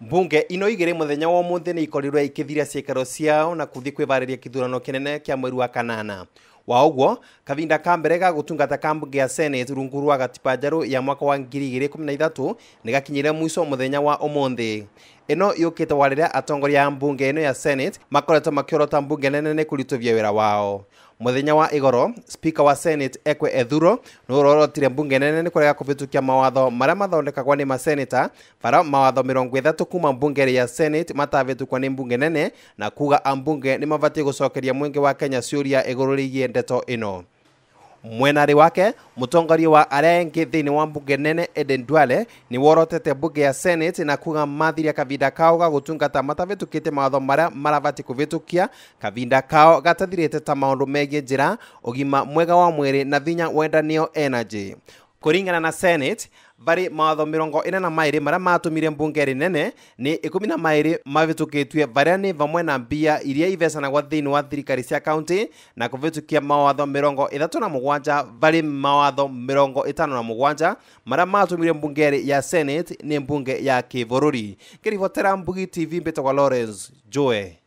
mbunge ino igä rä må thenya wa må thä nä ikorirwo ikä thira ciäkaro ciao na kuthi kwä harä ria kä thurano kä nene kä a mweri wa kanana wa uguo kavinda ka mbere ga gutungata kambu gia senate rungu rwa gatiba njeru ya mwaka wa ngiri igiri kumi na ithatu ni gakinyire mwiso muthenya wa umuthi ino yukite wariria atongoria ya mbunge ino ya senate makoretwo makiorota mbunge nene ni kurituvia wira wao muthenya wa igoro speaker wa senate ekwe ethuro nurorotire mbunge nene ni kurega kuvitukia mawatho maria mathondekagwa ni maseneta bara mawatho mirongo ithatu kuma mbunge ya senate kwa ni mbunge nene na kuga ambunge ni mabatie gucokeria mwingi wa kenya ciuria iguru rigie ndeto ino mwenari wake mutongoria wa aria engi thiini wa mbunge nene Eden Duale ni worotete mbunge ya Senate na kuga mathiria kavinda kao ga gutungata matavitukite mawatho maria marabati kuvitukia kavinda kao gatathirite ta maundu megie njira ugima mwega wa mwiri na vinya wendanio energy kuringana na senate bari mawatho mirongo ina na mairi maria matumire mbungeri nene ni ikumi na mairi mavitukitue varia ni vamwe na mbia iria ivecanagwa thiini wa thirikari cia kaunti na kuvitukia mawatho mirongo ithatu na mugwanja vari mawatho mirongo itano na mugwanja maria matumire mbungeri ya senate ni mbunge ya kivururi ngiribotera mbugi tv mbitagwa lawrence joe